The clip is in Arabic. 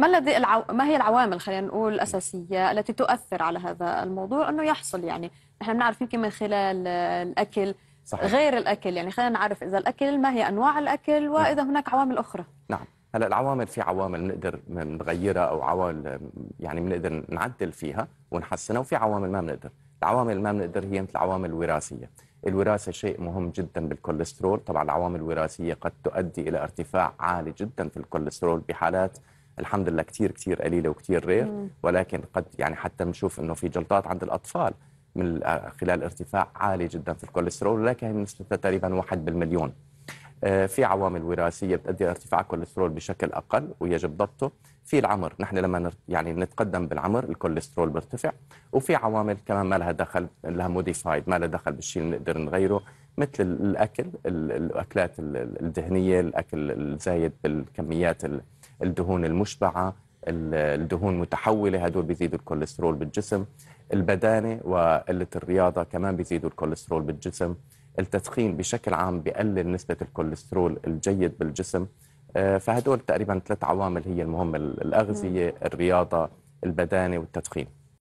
ما الذي العو... ما هي العوامل خلينا نقول الاساسيه التي تؤثر على هذا الموضوع انه يحصل يعني احنا بنعرف يمكن من خلال الاكل صحيح. غير الاكل يعني خلينا نعرف اذا الاكل ما هي انواع الاكل نعم. واذا نعم. هناك عوامل اخرى نعم هلا العوامل في عوامل بنقدر نغيرها او عوامل يعني بنقدر نعدل فيها ونحسنها وفي عوامل ما بنقدر العوامل اللي ما بنقدر هي مثل العوامل الوراثيه الوراثة شيء مهم جدا بالكوليسترول طبعا العوامل الوراثية قد تؤدي إلى ارتفاع عالي جدا في الكوليسترول بحالات الحمد لله كثير كثير قليله وكثير رير ولكن قد يعني حتى بنشوف انه في جلطات عند الاطفال من خلال ارتفاع عالي جدا في الكوليسترول ولكن نسبتها تقريبا واحد بالمليون آه، في عوامل وراثيه بتؤدي لارتفاع الكوليسترول بشكل اقل ويجب ضبطه في العمر نحن لما يعني نتقدم بالعمر الكوليسترول بيرتفع وفي عوامل كمان ما لها دخل لها موديفايد ما لها دخل بالشيء اللي بنقدر نغيره مثل الاكل الاكلات الدهنيه الاكل الزايد بالكميات الدهون المشبعه الدهون المتحوله هدول بيزيدوا الكوليسترول بالجسم البدانه وقله الرياضه كمان بيزيدوا الكوليسترول بالجسم التدخين بشكل عام بقلل نسبة الكوليسترول الجيد بالجسم آه، فهدول تقريبا ثلاث عوامل هي المهمة الأغذية الرياضة البدانة والتدخين